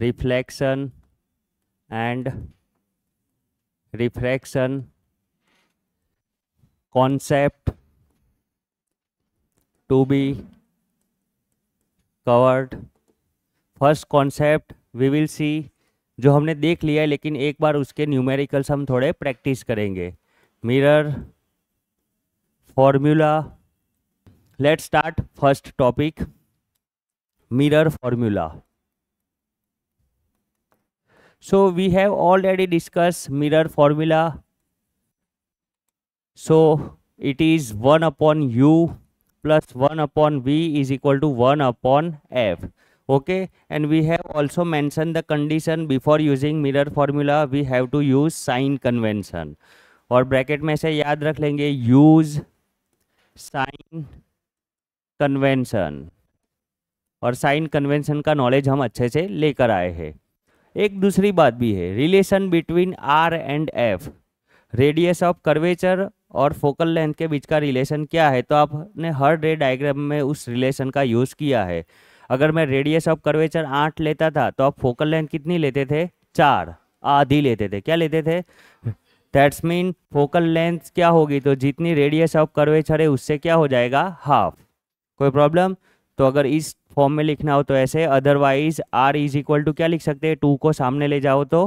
reflection and refraction concept to be covered first concept we will see जो हमने देख लिया है लेकिन एक बार उसके न्यूमेरिकल्स हम थोड़े प्रैक्टिस करेंगे mirror formula let's start first topic mirror formula so we have already discussed mirror formula so it is 1 upon u plus 1 upon v is equal to 1 upon f okay and we have also mentioned the condition before using mirror formula we have to use sign convention और bracket में से याद रख लेंगे use sign convention और sign convention का knowledge हम अच्छे से लेकर आए हैं एक दूसरी बात भी है relation between R and F radius of curvature और फोकल लेंथ के बीच का रिलेशन क्या है तो आपने हर डे डायग्राम में उस रिलेशन का यूज़ किया है अगर मैं रेडियस ऑफ कर्वेचर आठ लेता था तो आप फोकल लेंथ कितनी लेते थे चार आधी लेते थे क्या लेते थे दैट्स मीन फोकल लेंथ क्या होगी तो जितनी रेडियस ऑफ कर्वेचर है उससे क्या हो जाएगा हाफ कोई प्रॉब्लम तो अगर इस फॉर्म में लिखना हो तो ऐसे otherwise R is equal to क्या लिख सकते हैं टू को सामने ले जाओ तो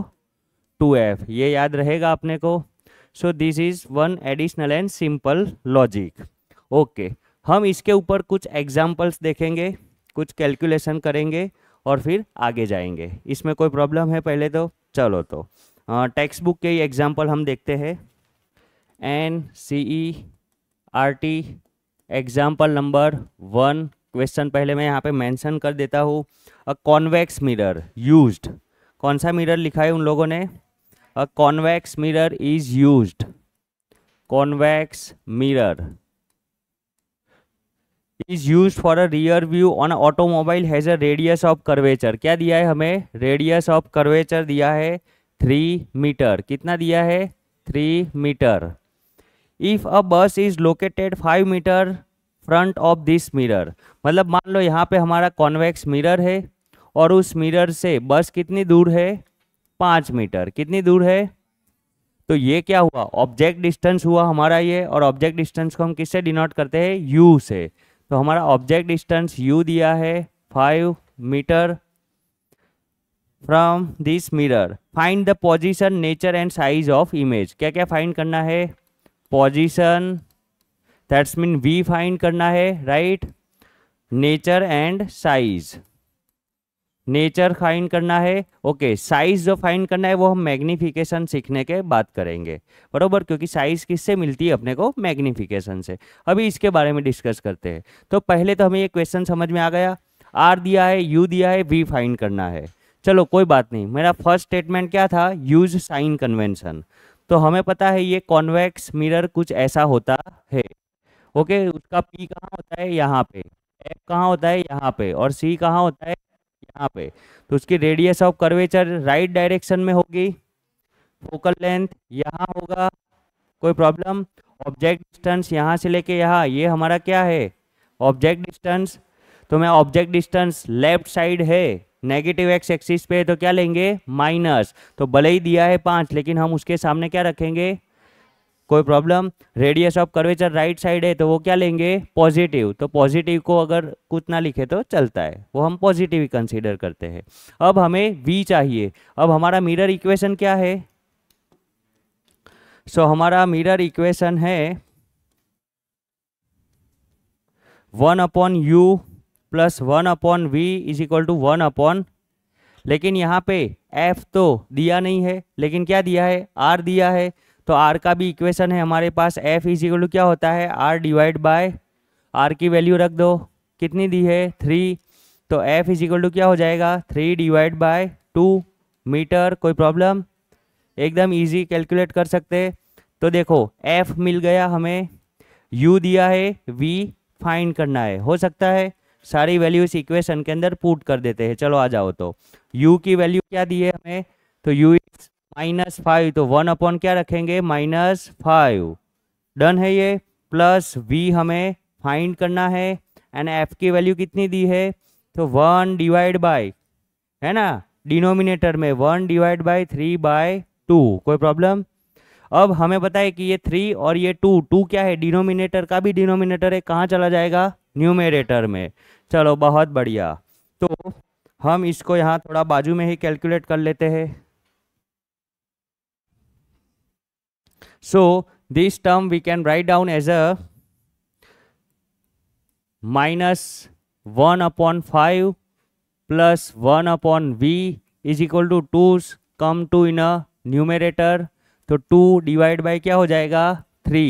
टू एफ ये याद रहेगा अपने को so this is one additional and simple logic okay हम इसके ऊपर कुछ एग्जाम्पल्स देखेंगे कुछ कैलकुलेशन करेंगे और फिर आगे जाएंगे इसमें कोई प्रॉब्लम है पहले तो चलो तो टेक्स्ट बुक के ही एग्जाम्पल हम देखते हैं N C E R T example number one question पहले मैं यहाँ पे मेंशन कर देता हूँ अ कॉन्वेक्स मिरर यूज्ड कौन सा मिरर लिखा है उन लोगों ने a convex mirror is used convex mirror is use for a rear view on automobile has a radius of curvature क्या दिया है हमें रेडियस ऑफ कर्वेचर दिया है थ्री मीटर कितना दिया है three metre if a bus is located five metre front of this mirror मतलब मान लो यहाँ पे हमारा कॉन्वेक्स मिरर है और उस मिरर से बस कितनी दूर है पाँच मीटर कितनी दूर है तो ये क्या हुआ ऑब्जेक्ट डिस्टेंस हुआ हमारा ये और ऑब्जेक्ट डिस्टेंस को हम किससे डिनोट करते हैं यू से तो हमारा ऑब्जेक्ट डिस्टेंस यू दिया है five metre from this mirror find the position nature and size of image क्या क्या फाइंड करना है position that's mean we find करना है right nature and size nature find करना है ओके साइज जो फाइंड करना है वो हम मैग्निफिकेशन सीखने के बात करेंगे बरोबर क्योंकि साइज किससे मिलती है अपने को मैग्निफिकेशन से अभी इसके बारे में डिस्कस करते हैं तो पहले तो हमें ये क्वेश्चन समझ में आ गया आर दिया है यू दिया है वी फाइंड करना है चलो कोई बात नहीं मेरा फर्स्ट स्टेटमेंट क्या था यूज साइन कन्वेंशन तो हमें पता है ये कॉन्वेक्स मिरर कुछ ऐसा होता है ओके उसका पी कहाँ होता है यहाँ पे एफ कहाँ होता है यहाँ पे और सी कहाँ होता है यहाँ पे तो उसकी radius of curvature right direction में होगी फोकल लेंथ यहाँ होगा कोई प्रॉब्लम ऑब्जेक्ट डिस्टेंस यहाँ से लेके यहाँ ये हमारा क्या है ऑब्जेक्ट डिस्टेंस तो मैं ऑब्जेक्ट डिस्टेंस लेफ्ट साइड है नेगेटिव एक्स एक्सिस पे तो क्या लेंगे माइनस तो भले ही दिया है पाँच लेकिन हम उसके सामने क्या रखेंगे कोई problem radius of curvature right side है तो वो क्या लेंगे पॉजिटिव तो पॉजिटिव को अगर कुछ ना लिखे तो चलता है वो हम पॉजिटिव ही कंसिडर करते हैं अब हमें वी चाहिए अब हमारा मिरर इक्वेशन क्या है सो so, हमारा मिरर इक्वेशन है one upon u plus one upon v is equal to one upon लेकिन यहाँ पे एफ तो दिया नहीं है लेकिन क्या दिया है आर दिया है तो आर का भी इक्वेशन है हमारे पास एफ इजिकल क्या होता है आर डिवाइड बाय आर की वैल्यू रख दो कितनी दी है थ्री तो एफ इजिकल टू क्या हो जाएगा three divide by two metre कोई प्रॉब्लम एकदम इजी कैलकुलेट कर सकते तो देखो एफ मिल गया हमें यू दिया है वी फाइंड करना है हो सकता है सारी वैल्यू इस इक्वेशन के अंदर पुट कर देते हैं चलो आ जाओ तो यू की वैल्यू क्या दी है हमें तो यू इज माइनस फाइव तो वन अपॉन क्या रखेंगे माइनस फाइव डन है ये प्लस वी हमें फाइंड करना है एंड एफ की वैल्यू कितनी दी है तो वन डिवाइड बाय है ना डिनोमिनेटर में one divide by three by two कोई प्रॉब्लम अब हमें पता है कि ये थ्री और ये टू टू क्या है डिनोमिनेटर का भी डिनोमिनेटर है कहाँ चला जाएगा न्यूमेरेटर में चलो बहुत बढ़िया तो हम इसको यहाँ थोड़ा बाजू में ही कैलकुलेट कर लेते हैं So this term we can write down as a minus 1 upon 5 plus 1 upon v is equal to 2 come to in a numerator तो टू डिवाइड बाई क्या हो जाएगा थ्री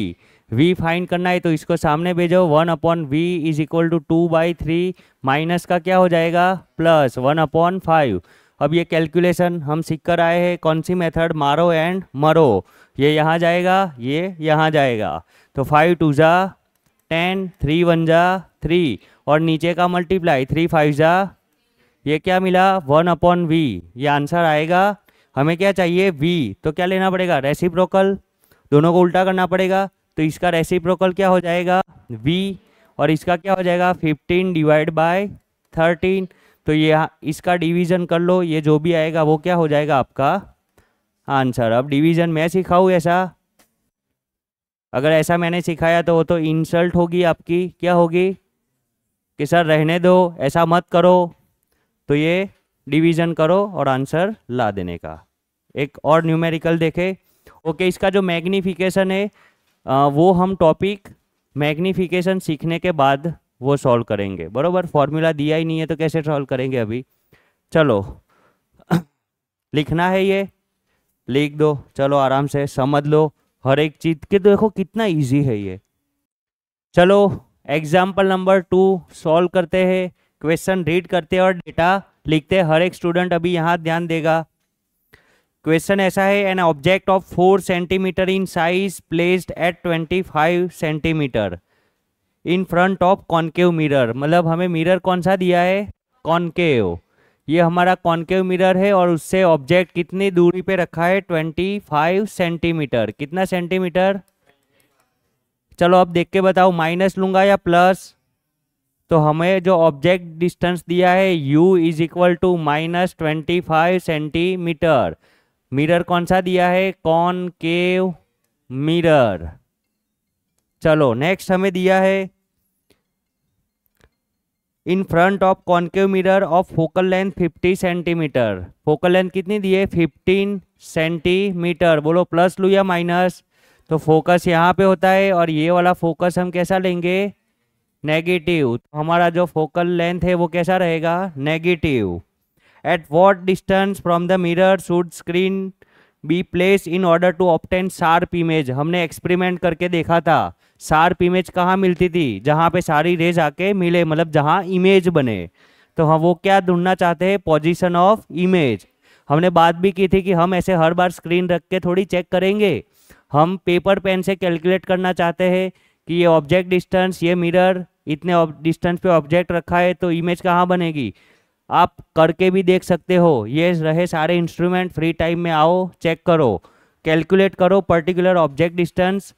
वी फाइंड करना है तो इसको सामने भेजो one upon v is equal to two by three minus का क्या हो जाएगा प्लस वन अपॉन फाइव अब ये कैलकुलेशन हम सीख कर आए हैं कौन सी मेथड मारो एंड मरो ये यहाँ जाएगा ये यहाँ जाएगा तो फाइव टू जा टेन थ्री वन जा थ्री और नीचे का मल्टीप्लाई थ्री फाइव जा ये क्या मिला वन अपॉन वी ये आंसर आएगा हमें क्या चाहिए वी तो क्या लेना पड़ेगा रेसिप्रोकल दोनों को उल्टा करना पड़ेगा तो इसका रेसिप्रोकल क्या हो जाएगा वी और इसका क्या हो जाएगा फिफ्टीन डिवाइड बाय थर्टीन तो ये इसका डिवीज़न कर लो ये जो भी आएगा वो क्या हो जाएगा आपका आंसर अब डिवीज़न मैं सिखाऊँ ऐसा अगर ऐसा मैंने सिखाया तो वो तो इंसल्ट होगी आपकी क्या होगी कि सर रहने दो ऐसा मत करो तो ये डिवीज़न करो और आंसर ला देने का एक और न्यूमेरिकल देखे ओके इसका जो मैग्नीफिकेशन है आ, वो हम टॉपिक मैग्नीफिकेशन सीखने के बाद वो सॉल्व करेंगे बरोबर फॉर्मूला दिया ही नहीं है तो कैसे सॉल्व करेंगे अभी चलो लिखना है ये लिख दो चलो आराम से समझ लो हर एक चीज के देखो कितना इजी है ये चलो एग्जाम्पल नंबर टू सॉल्व करते हैं क्वेश्चन रीड करते हैं और डेटा लिखते हैं हर एक स्टूडेंट अभी यहाँ ध्यान देगा क्वेश्चन ऐसा है an object of four centimetre in size placed at twenty five centimetre in front of concave mirror मतलब हमें मिरर कौन सा दिया है कॉन्केव ये हमारा कॉन्केव मिरर है और उससे ऑब्जेक्ट कितनी दूरी पे रखा है ट्वेंटी फाइव सेंटीमीटर कितना सेंटीमीटर चलो अब देख के बताओ माइनस लूंगा या प्लस तो हमें जो ऑब्जेक्ट डिस्टेंस दिया है u is equal to minus twenty five centimetre mirror कौन सा दिया है कॉनकेव मिरर चलो नेक्स्ट हमें दिया है in front of concave mirror of focal length 50 centimetre focal length कितनी दी है 15 सेंटीमीटर बोलो प्लस लू या माइनस तो फोकस यहाँ पे होता है और ये वाला फोकस हम कैसा लेंगे नेगेटिव तो हमारा जो फोकल लेंथ है वो कैसा रहेगा negative at what distance from the mirror should screen be place in order to obtain sharp image हमने एक्सपेरिमेंट करके देखा था शार्प इमेज कहाँ मिलती थी जहाँ पे सारी रेज आके मिले मतलब जहाँ इमेज बने तो हम वो क्या ढूंढना चाहते हैं पोजीशन ऑफ इमेज हमने बात भी की थी कि हम ऐसे हर बार स्क्रीन रख के थोड़ी चेक करेंगे हम पेपर पेन से कैलकुलेट करना चाहते हैं कि ये ऑब्जेक्ट डिस्टेंस ये मिरर इतने डिस्टेंस पे ऑब्जेक्ट रखा है तो इमेज कहाँ बनेगी आप करके भी देख सकते हो ये रहे सारे इंस्ट्रूमेंट फ्री टाइम में आओ चेक करो कैलकुलेट करो पर्टिकुलर ऑब्जेक्ट डिस्टेंस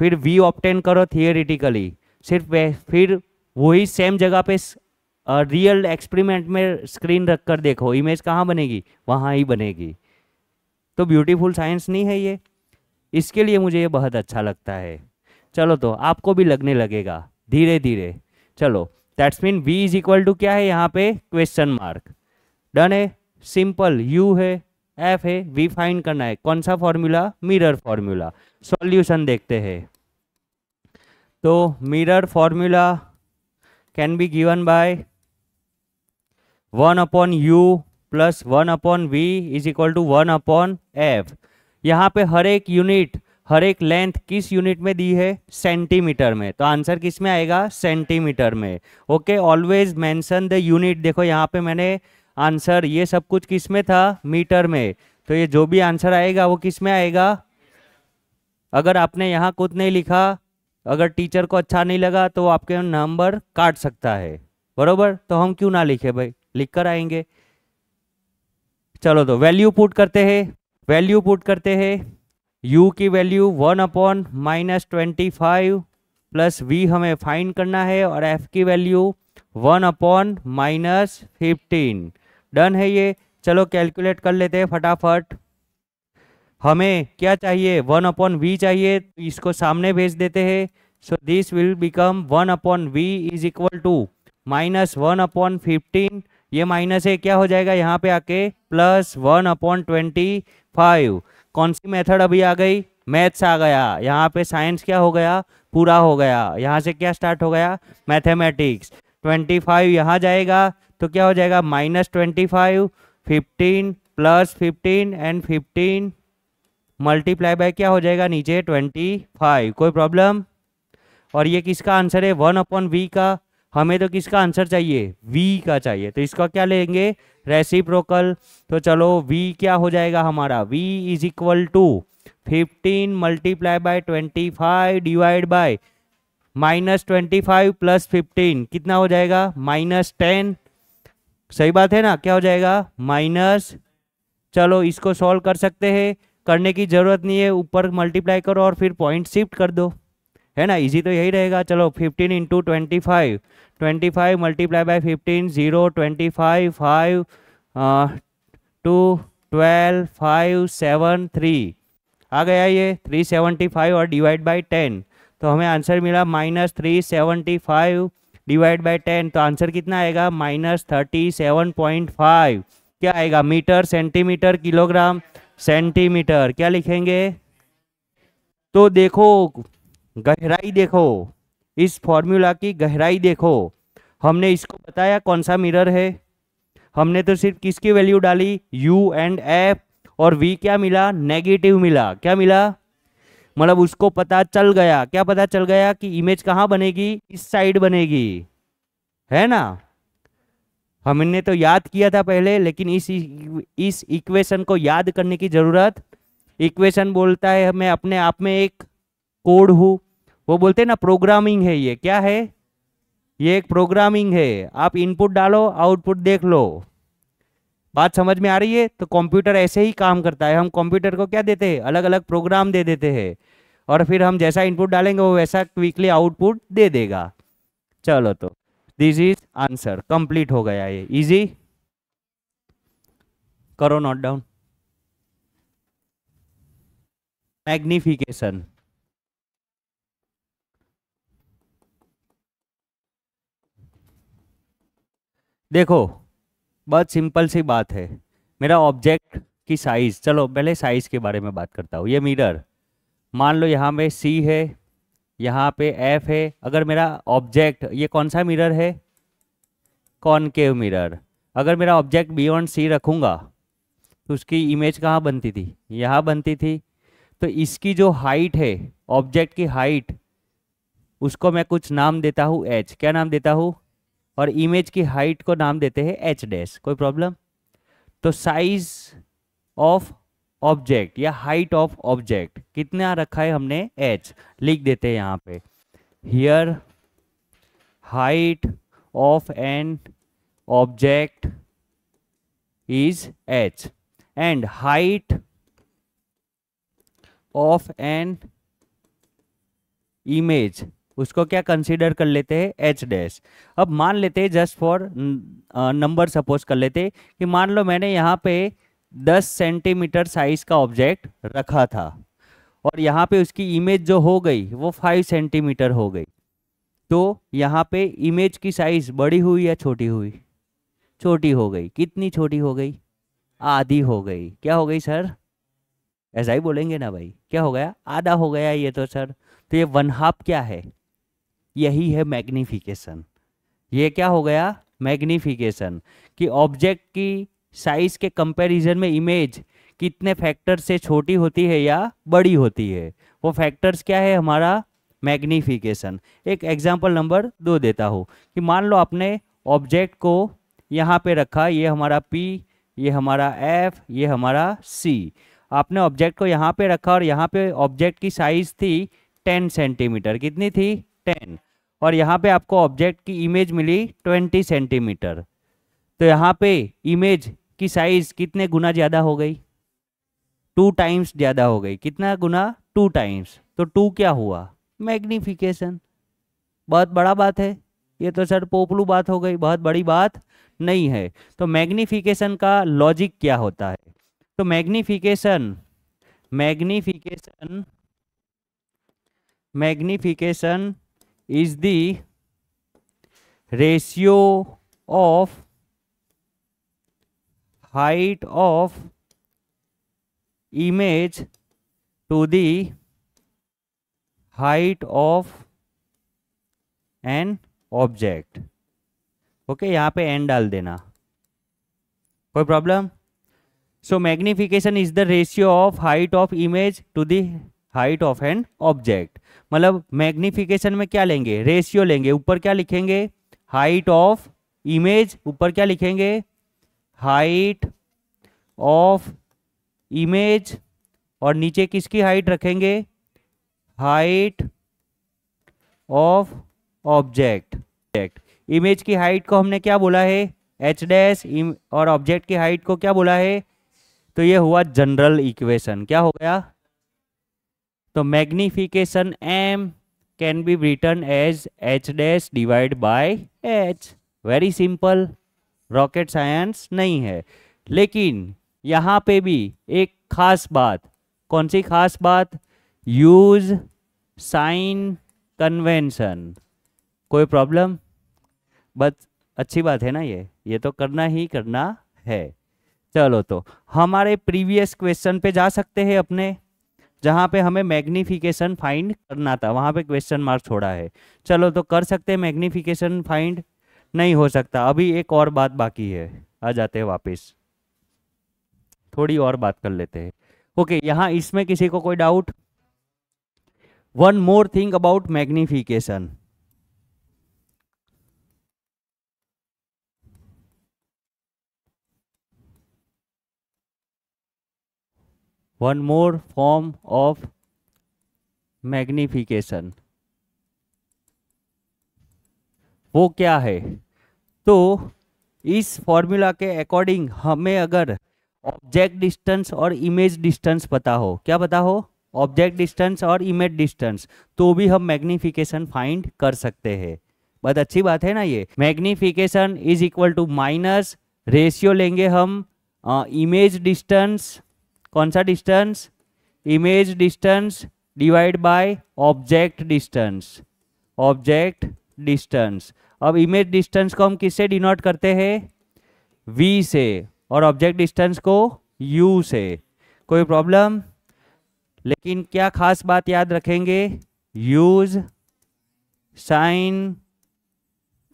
फिर वी ऑप्टेन करो थियोरिटिकली सिर्फ फिर वही सेम जगह पे रियल एक्सपेरिमेंट में स्क्रीन रख कर देखो इमेज कहाँ बनेगी वहाँ ही बनेगी तो ब्यूटीफुल साइंस नहीं है ये इसके लिए मुझे ये बहुत अच्छा लगता है चलो तो आपको भी लगने लगेगा धीरे धीरे चलो that's mean v is equal to क्या है यहाँ पे क्वेश्चन मार्क डन है सिंपल यू है एफ है वी फाइन करना है कौन सा फॉर्मूला मिरर फॉर्मूला सॉल्यूशन देखते हैं तो mirror formula can be given by one upon u plus one upon v is equal to one upon f यहाँ पे हर एक यूनिट हर एक लेंथ किस यूनिट में दी है सेंटीमीटर में तो आंसर किस में आएगा सेंटीमीटर में okay always mention the unit देखो यहाँ पे मैंने आंसर ये सब कुछ किस में था मीटर में तो ये जो भी आंसर आएगा वो किस में आएगा अगर आपने यहाँ कुछ नहीं लिखा अगर टीचर को अच्छा नहीं लगा तो आपके नंबर काट सकता है बरोबर तो हम क्यों ना लिखे भाई लिख कर आएंगे चलो तो वैल्यू पुट करते हैं वैल्यू पुट करते हैं u की value one upon minus twenty five plus v हमें फाइंड करना है और f की value one upon minus fifteen done है ये चलो कैलकुलेट कर लेते हैं फटाफट हमें क्या चाहिए वन अपॉन वी चाहिए तो इसको सामने भेज देते हैं so this will become one upon v is equal to minus one upon fifteen ये माइनस है क्या हो जाएगा यहाँ पे आके plus one upon twenty five कौन सी मेथड अभी आ गई मैथ्स आ गया यहाँ पे साइंस क्या हो गया पूरा हो गया यहाँ से क्या स्टार्ट हो गया मैथमेटिक्स ट्वेंटी फाइव यहाँ जाएगा तो क्या हो जाएगा minus twenty five fifteen plus fifteen and fifteen multiply by क्या हो जाएगा नीचे ट्वेंटी फाइव कोई प्रॉब्लम और ये किसका आंसर है वन अपॉन वी का हमें तो किसका आंसर चाहिए वी का चाहिए तो इसका क्या लेंगे रेसिप्रोकल तो चलो वी क्या हो जाएगा हमारा v is equal to fifteen multiply by twenty five divide by minus twenty five plus fifteen कितना हो जाएगा माइनस टेन सही बात है ना क्या हो जाएगा माइनस चलो इसको सॉल्व कर सकते हैं करने की ज़रूरत नहीं है ऊपर मल्टीप्लाई करो और फिर पॉइंट शिफ्ट कर दो है ना इजी तो यही रहेगा चलो fifteen into twenty five twenty five multiply by fifteen zero twenty five five two twelve five seven three आ गया ये थ्री सेवेंटी फाइव और डिवाइड बाई टेन तो हमें आंसर मिला minus three seventy five divide by ten तो answer कितना आएगा minus thirty seven point five क्या आएगा मीटर सेंटीमीटर किलोग्राम सेंटीमीटर क्या लिखेंगे तो देखो गहराई देखो इस फॉर्मूला की गहराई देखो हमने इसको बताया कौन सा मिरर है हमने तो सिर्फ किसकी वैल्यू डाली यू एंड एफ और वी क्या मिला नेगेटिव मिला क्या मिला मतलब उसको पता चल गया क्या पता चल गया कि इमेज कहाँ बनेगी इस साइड बनेगी है ना हमने तो याद किया था पहले लेकिन इस इस इक्वेशन को याद करने की ज़रूरत इक्वेशन बोलता है मैं अपने आप में एक कोड हूँ वो बोलते हैं ना प्रोग्रामिंग है ये क्या है ये एक प्रोग्रामिंग है आप इनपुट डालो आउटपुट देख लो बात समझ में आ रही है तो कंप्यूटर ऐसे ही काम करता है हम कंप्यूटर को क्या देते हैं अलग अलग प्रोग्राम दे देते हैं और फिर हम जैसा इनपुट डालेंगे वो वैसा क्विकली आउटपुट दे देगा चलो तो दिस इज आंसर कंप्लीट हो गया ये इजी करो नोट डाउन मैग्निफिकेशन देखो बहुत सिंपल सी बात है मेरा ऑब्जेक्ट की साइज चलो पहले साइज के बारे में बात करता हूँ ये मिरर मान लो यहाँ में सी है यहाँ पे एफ है अगर मेरा ऑब्जेक्ट ये कौन सा मिरर है कॉनकेव मिरर अगर मेरा ऑब्जेक्ट बी ऑन सी रखूँगा तो उसकी इमेज कहाँ बनती थी यहाँ बनती थी तो इसकी जो हाइट है ऑब्जेक्ट की हाइट उसको मैं कुछ नाम देता हूँ एच क्या नाम देता हूँ और इमेज की हाइट को नाम देते हैं एच डैश कोई प्रॉब्लम तो साइज ऑफ ऑब्जेक्ट या हाइट ऑफ ऑब्जेक्ट कितना रखा है हमने एच लिख देते हैं यहाँ पे here height of an object is h and height of an image उसको क्या कंसीडर कर लेते हैं एच डैश अब मान लेते हैं जस्ट फॉर नंबर सपोज कर लेते कि मान लो मैंने यहाँ पे दस सेंटीमीटर साइज का ऑब्जेक्ट रखा था और यहाँ पे उसकी इमेज जो हो गई वो फाइव सेंटीमीटर हो गई तो यहाँ पे इमेज की साइज बड़ी हुई या छोटी हुई छोटी हो गई कितनी छोटी हो गई आधी हो गई क्या हो गई सर ऐसा ही बोलेंगे ना भाई क्या हो गया आधा हो गया ये तो सर तो ये वन हाफ क्या है यही है मैग्निफिकेशन ये क्या हो गया मैग्निफिकेशन कि ऑब्जेक्ट की साइज के कंपैरिजन में इमेज कितने फैक्टर से छोटी होती है या बड़ी होती है वो फैक्टर्स क्या है हमारा मैग्नीफिकेशन एक एग्जाम्पल नंबर दो देता हूँ कि मान लो आपने ऑब्जेक्ट को यहाँ पे रखा ये हमारा पी ये हमारा एफ ये हमारा सी आपने ऑब्जेक्ट को यहाँ पे रखा और यहाँ पे ऑब्जेक्ट की साइज थी टेन सेंटीमीटर कितनी थी टेन और यहाँ पे आपको ऑब्जेक्ट की इमेज मिली ट्वेंटी सेंटीमीटर तो यहाँ पे इमेज की साइज कितने गुना ज़्यादा हो गई टू टाइम्स ज़्यादा हो गई कितना गुना टू टाइम्स तो टू क्या हुआ मैग्निफिकेशन बहुत बड़ा बात है ये तो सर पोपलू बात हो गई बहुत बड़ी बात नहीं है तो मैग्निफिकेशन का लॉजिक क्या होता है तो magnification magnification magnification is the ratio of height of image to the height of an object okay okay, यहाँ पे एन डाल देना कोई problem so magnification is the ratio of height of image to the height of an object मतलब magnification में क्या लेंगे ratio लेंगे ऊपर क्या लिखेंगे हाइट ऑफ इमेज ऊपर क्या लिखेंगे हाइट ऑफ इमेज और नीचे किसकी हाइट रखेंगे height of object object image की हाइट को हमने क्या बोला है एच डैश और ऑब्जेक्ट की हाइट को क्या बोला है तो ये हुआ जनरल इक्वेशन क्या हो गया तो magnification m can be written as h dash divide by h very simple rocket science नहीं है लेकिन यहाँ पे भी एक खास बात कौन सी खास बात यूज साइन कन्वेंशन कोई प्रॉब्लम बस अच्छी बात है ना ये ये तो करना ही करना है चलो तो हमारे प्रीवियस क्वेश्चन पे जा सकते हैं अपने जहाँ पे हमें मैग्निफिकेशन फाइंड करना था वहाँ पे क्वेश्चन मार्क छोड़ा है चलो तो कर सकते हैं मैग्नीफिकेशन फाइंड नहीं हो सकता अभी एक और बात बाकी है आ जाते हैं वापस थोड़ी और बात कर लेते हैं ओके यहां इसमें किसी को कोई doubt one more thing about magnification one more form of magnification वो क्या है तो इस फॉर्मूला के अकॉर्डिंग हमें अगर ऑब्जेक्ट डिस्टेंस और इमेज डिस्टेंस पता हो क्या पता हो ऑब्जेक्ट डिस्टेंस और इमेज डिस्टेंस तो भी हम मैग्निफिकेशन फाइंड कर सकते हैं बहुत अच्छी बात है ना ये magnification is equal to minus ratio लेंगे हम इमेज uh, डिस्टेंस कौन सा distance image distance divide by object distance object distance अब इमेज डिस्टेंस को हम किससे डिनोट करते हैं वी से और ऑब्जेक्ट डिस्टेंस को यू से कोई प्रॉब्लम लेकिन क्या खास बात याद रखेंगे यूज साइन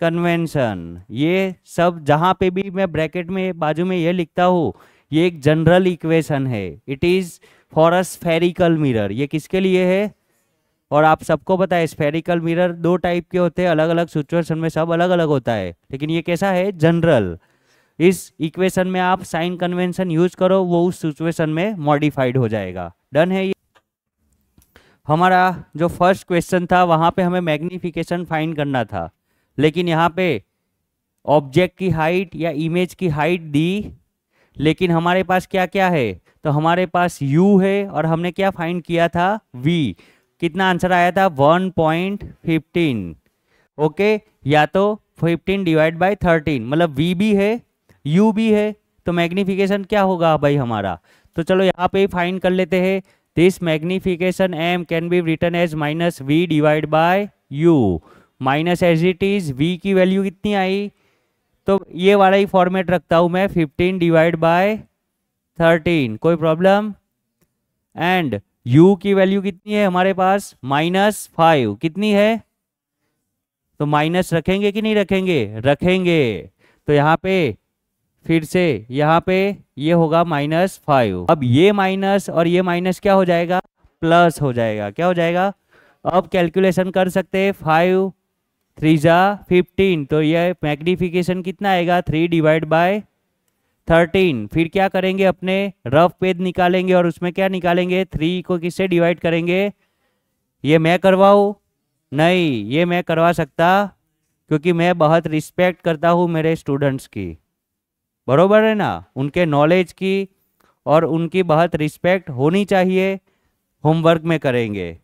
कन्वेंशन ये सब जहां पे भी मैं ब्रैकेट में बाजू में ये लिखता हूँ ये एक जनरल इक्वेशन है it is for a spherical mirror ये किसके लिए है और आप सबको पता है स्फेरिकल मिरर दो टाइप के होते हैं अलग अलग सिचुएशन में सब अलग अलग होता है लेकिन ये कैसा है जनरल इस इक्वेशन में आप साइन कन्वेंशन यूज करो वो उस सिचुएशन में मॉडिफाइड हो जाएगा डन है ये हमारा जो फर्स्ट क्वेश्चन था वहाँ पे हमें मैग्निफिकेशन फाइंड करना था लेकिन यहाँ पे ऑब्जेक्ट की हाइट या इमेज की हाइट दी लेकिन हमारे पास क्या क्या है तो हमारे पास यू है और हमने क्या फाइंड किया था वी कितना आंसर आया था 1.15 ओके या तो 15 डिवाइड बाय 13 मतलब वी भी है यू भी है तो मैग्निफिकेशन क्या होगा भाई हमारा तो चलो यहाँ पे फाइंड कर लेते हैं this magnification m can be written as minus v divide by u minus as it is v की वैल्यू कितनी आई तो ये वाला ही फॉर्मेट रखता हूँ मैं 15 डिवाइड बाय 13 कोई प्रॉब्लम एंड u की वैल्यू कितनी है हमारे पास माइनस फाइव कितनी है तो माइनस रखेंगे कि नहीं रखेंगे रखेंगे तो यहाँ पे फिर से यहाँ पे ये होगा माइनस फाइव अब ये माइनस और ये माइनस क्या हो जाएगा प्लस हो जाएगा क्या हो जाएगा अब कैलकुलेशन कर सकते हैं फाइव थ्री जा फिफ्टीन तो ये मैग्निफिकेशन कितना आएगा थ्री डिवाइड बाय थर्टीन फिर क्या करेंगे अपने रफ पेज निकालेंगे और उसमें क्या निकालेंगे थ्री को किससे डिवाइड करेंगे ये मैं करवाऊ नहीं ये मैं करवा सकता क्योंकि मैं बहुत रिस्पेक्ट करता हूँ मेरे स्टूडेंट्स की बरोबर है ना उनके नॉलेज की और उनकी बहुत रिस्पेक्ट होनी चाहिए होमवर्क में करेंगे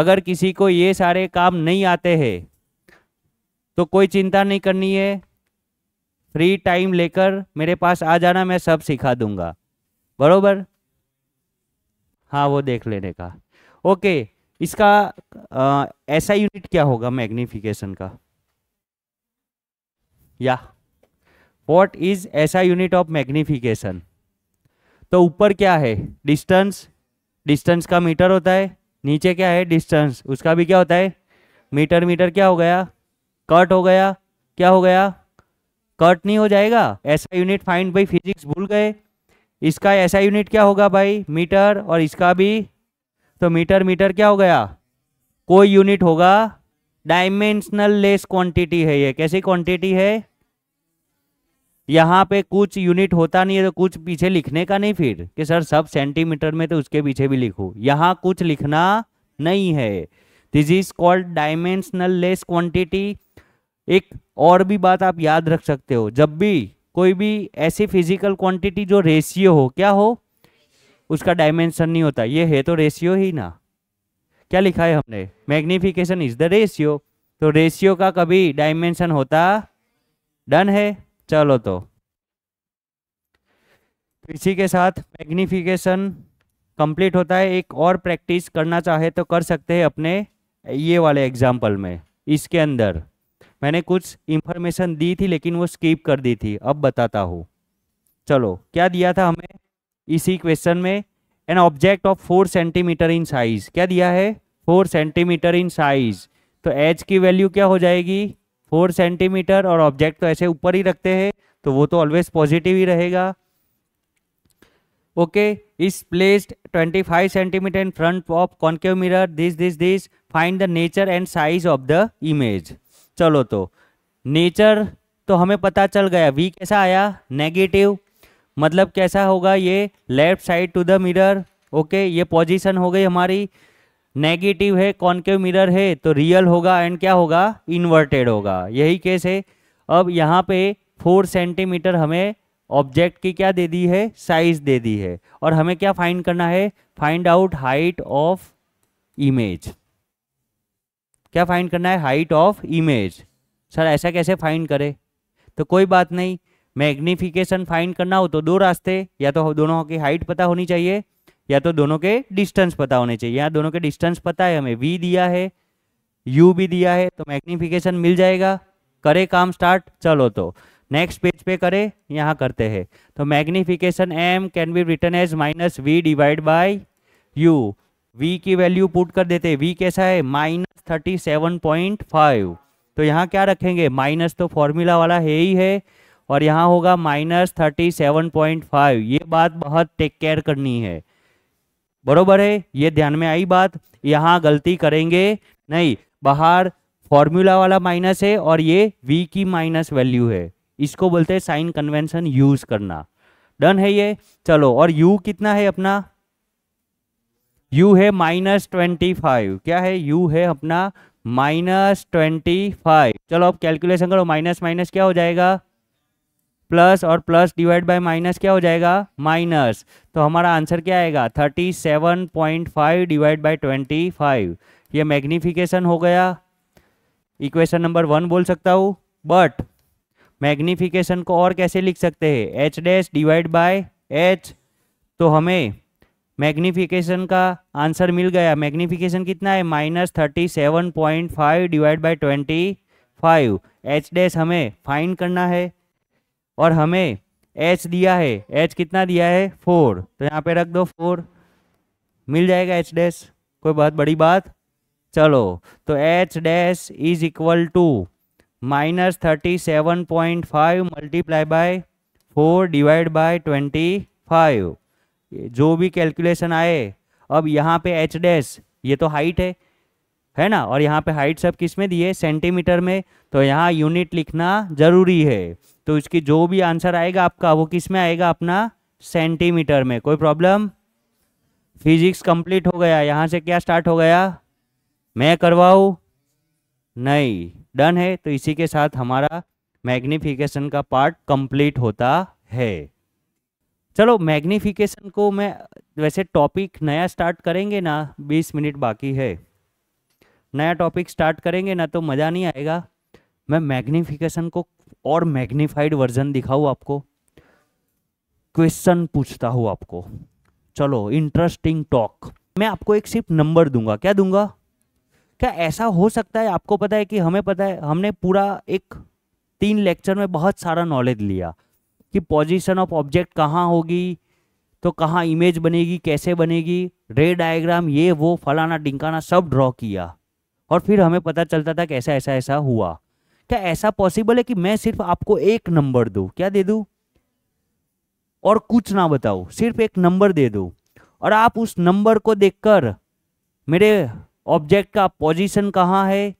अगर किसी को ये सारे काम नहीं आते हैं तो कोई चिंता नहीं करनी है फ्री टाइम लेकर मेरे पास आ जाना मैं सब सिखा दूंगा बरोबर हाँ वो देख लेने का ओके इसका आ, ऐसा यूनिट क्या होगा मैग्निफिकेशन का या वॉट इज ऐसा यूनिट ऑफ मैग्निफिकेशन तो ऊपर क्या है डिस्टेंस डिस्टेंस का मीटर होता है नीचे क्या है डिस्टेंस उसका भी क्या होता है मीटर मीटर क्या हो गया कट हो गया क्या हो गया कट नहीं हो जाएगा ऐसा यूनिट फाइंड भाई फिजिक्स भूल गए इसका ऐसा यूनिट क्या होगा भाई मीटर और इसका भी तो मीटर मीटर क्या हो गया कोई यूनिट होगा डायमेंशनल लेस क्वांटिटी है ये कैसी क्वांटिटी है यहाँ पे कुछ यूनिट होता नहीं है तो कुछ पीछे लिखने का नहीं फिर कि सर सब सेंटीमीटर में तो उसके पीछे भी लिखो यहाँ कुछ लिखना नहीं है this is called dimensional less quantity एक और भी बात आप याद रख सकते हो जब भी कोई भी ऐसी फिजिकल क्वांटिटी जो रेशियो हो क्या हो उसका डायमेंशन नहीं होता ये है तो रेशियो ही ना क्या लिखा है हमने मैग्निफिकेशन इज द रेशियो तो रेशियो का कभी डायमेंशन होता डन है चलो तो।, तो इसी के साथ मैग्निफिकेशन कंप्लीट होता है एक और प्रैक्टिस करना चाहे तो कर सकते हैं अपने ये वाले एग्जाम्पल में इसके अंदर मैंने कुछ इंफॉर्मेशन दी थी लेकिन वो स्किप कर दी थी अब बताता हूँ चलो क्या दिया था हमें इसी क्वेश्चन में an object of four centimetre in size क्या दिया है फोर सेंटीमीटर इन साइज तो एच की वैल्यू क्या हो जाएगी फोर सेंटीमीटर और ऑब्जेक्ट तो ऐसे ऊपर ही रखते हैं तो वो तो ऑलवेज पॉजिटिव ही रहेगा okay is placed 25 centimetre in front of concave mirror this this this find the nature and size of the image चलो तो नेचर तो हमें पता चल गया वी कैसा आया नेगेटिव मतलब कैसा होगा ये left side to the mirror okay ये पोजीशन हो गई हमारी नेगेटिव है कॉन्केव मिरर है तो रियल होगा एंड क्या होगा इन्वर्टेड होगा यही केस है अब यहाँ पे फोर सेंटीमीटर हमें ऑब्जेक्ट की क्या दे दी है साइज दे दी है और हमें क्या फाइंड करना है find out height of image क्या फाइंड करना है हाइट ऑफ इमेज सर ऐसा कैसे फाइंड करे तो कोई बात नहीं मैग्निफिकेशन फाइंड करना हो तो दो रास्ते या तो दोनों की हाइट पता होनी चाहिए या तो दोनों के डिस्टेंस पता होने चाहिए या दोनों के डिस्टेंस पता है हमें वी दिया है यू भी दिया है तो मैग्निफिकेशन मिल जाएगा करे काम स्टार्ट चलो तो नेक्स्ट पेज पे करे यहाँ करते हैं तो magnification m can be written as minus v divide by u v की वैल्यू पुट कर देते वी कैसा है minus thirty seven point five तो यहाँ क्या रखेंगे माइनस तो फॉर्मूला वाला है ही है और यहाँ होगा minus thirty seven point five ये बात बहुत टेक केयर करनी है बरोबर है ये ध्यान में आई बात यहाँ गलती करेंगे नहीं बाहर फॉर्मूला वाला माइनस है और ये वी की माइनस वैल्यू है इसको बोलते हैं साइन कन्वेंशन यूज करना डन है ये चलो और यू कितना है अपना u है माइनस ट्वेंटी फाइव क्या है u है अपना माइनस ट्वेंटी फाइव चलो अब कैलकुलेशन करो माइनस माइनस क्या हो जाएगा प्लस और प्लस डिवाइड बाय माइनस क्या हो जाएगा माइनस तो हमारा आंसर क्या आएगा thirty seven point five divide by twenty five ये मैग्नीफिकेशन हो गया इक्वेशन नंबर वन बोल सकता हूँ बट मैग्नीफिकेशन को और कैसे लिख सकते हैं H dash divide by h तो हमें मैग्नीफिकेशन का आंसर मिल गया मैग्नीफ़िकेशन कितना है minus thirty seven point five divide by twenty five h dash हमें फाइन करना है और हमें एच दिया है एच कितना दिया है फोर तो यहाँ पे रख दो फोर मिल जाएगा एच डैश कोई बहुत बड़ी बात चलो तो h dash is equal to minus thirty seven point five multiply by four divide by twenty five जो भी कैलकुलेशन आए अब यहाँ पे एच डैश ये तो हाइट है है ना और यहाँ पे हाइट सब किस में दिए सेंटीमीटर में तो यहाँ यूनिट लिखना जरूरी है तो इसकी जो भी आंसर आएगा आपका वो किस में आएगा अपना सेंटीमीटर में कोई प्रॉब्लम फिजिक्स कंप्लीट हो गया यहाँ से क्या स्टार्ट हो गया मैं करवाऊँ नहीं डन है तो इसी के साथ हमारा मैग्निफिकेशन का पार्ट कंप्लीट होता है चलो मैग्निफिकेशन को मैं वैसे टॉपिक नया स्टार्ट करेंगे ना बीस मिनट बाकी है नया टॉपिक स्टार्ट करेंगे ना तो मज़ा नहीं आएगा मैं मैग्निफिकेशन को और मैग्नीफाइड वर्जन दिखाऊँ आपको क्वेश्चन पूछता हूँ आपको चलो इंटरेस्टिंग टॉक मैं आपको एक सिर्फ नंबर दूंगा क्या दूंगा क्या ऐसा हो सकता है आपको पता है कि हमें पता है हमने पूरा एक तीन लेक्चर में बहुत सारा नॉलेज लिया कि पोजीशन ऑफ ऑब्जेक्ट कहाँ होगी तो कहाँ इमेज बनेगी कैसे बनेगी रे डायग्राम ये वो फलाना डिंकाना सब ड्रॉ किया और फिर हमें पता चलता था कि ऐसा ऐसा ऐसा हुआ क्या ऐसा पॉसिबल है कि मैं सिर्फ आपको एक नंबर दूँ क्या दे दूँ और कुछ ना बताओ सिर्फ एक नंबर दे दो और आप उस नंबर को देखकर मेरे ऑब्जेक्ट का पोजीशन कहाँ है